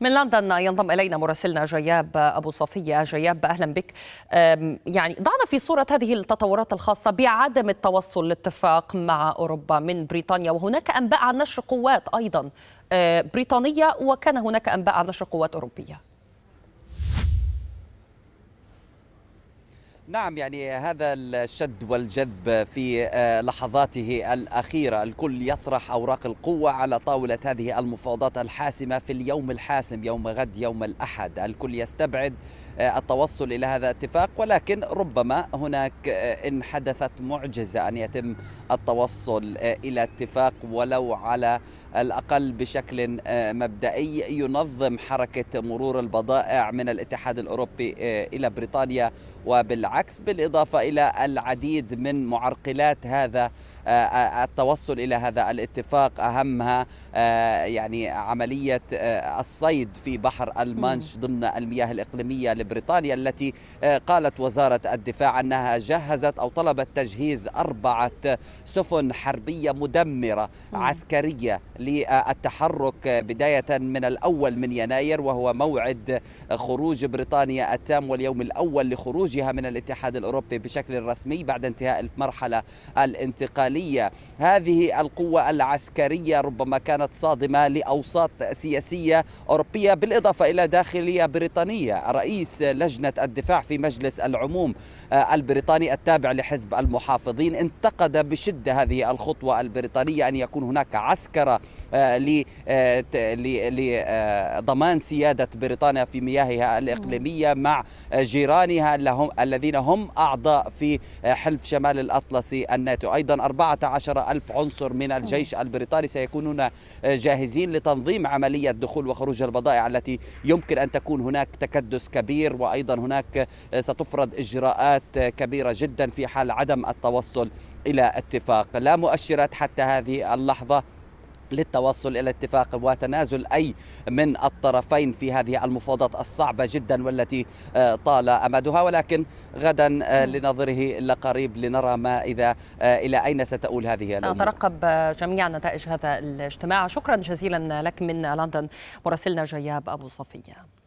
من لندن ينضم إلينا مراسلنا جياب أبو صفية جياب أهلا بك يعني ضعنا في صورة هذه التطورات الخاصة بعدم التوصل لاتفاق مع أوروبا من بريطانيا وهناك أنباء عن نشر قوات أيضا أه، بريطانية وكان هناك أنباء عن نشر قوات أوروبية نعم يعني هذا الشد والجذب في آه، لحظاته الأخيرة الكل يطرح أوراق القوة على طاولة هذه المفاوضات الحاسمة في اليوم الحاسم يوم غد يوم الأحد الكل يستبعد آه، التوصل إلى هذا الاتفاق ولكن ربما هناك آه، إن حدثت معجزة أن يتم التوصل آه، إلى اتفاق ولو على الأقل بشكل مبدئي ينظم حركة مرور البضائع من الاتحاد الأوروبي إلى بريطانيا وبالعكس بالإضافة إلى العديد من معرقلات هذا آه، آه، التوصل إلى هذا الاتفاق أهمها آه، يعني عملية الصيد في بحر المانش ضمن المياه الإقليمية لبريطانيا التي قالت وزارة الدفاع أنها جهزت أو طلبت تجهيز أربعة سفن حربية مدمرة عسكرية للتحرك بداية من الأول من يناير وهو موعد خروج بريطانيا التام واليوم الأول لخروجها من الاتحاد الأوروبي بشكل رسمي بعد انتهاء المرحلة الانتقالية الصومالية هذه القوة العسكرية ربما كانت صادمة لأوساط سياسية أوروبية بالإضافة إلى داخلية بريطانية رئيس لجنة الدفاع في مجلس العموم آه، البريطاني التابع لحزب المحافظين انتقد بشدة هذه الخطوة البريطانية أن يكون هناك عسكرة آه، لضمان آه، آه، سيادة بريطانيا في مياهها الإقليمية مع جيرانها لهم الذين هم أعضاء في حلف شمال الأطلسي الناتو أيضا 14 ألف عنصر من الجيش البريطاني سيكونون جاهزين لتنظيم عملية دخول وخروج البضائع التي يمكن أن تكون هناك تكدس كبير وأيضا هناك ستفرض إجراءات كبيرة جدا في حال عدم التوصل إلى اتفاق لا مؤشرات حتى هذه اللحظة للتوصل الى اتفاق وتنازل اي من الطرفين في هذه المفاوضات الصعبه جدا والتي آه، طال امدها ولكن غدا آه، لنظره لقريب لنرى ما اذا آه، الى اين ستؤول هذه الامور سنترقب جميع نتائج هذا الاجتماع شكرا جزيلا لك من لندن مراسلنا جياب ابو صفيه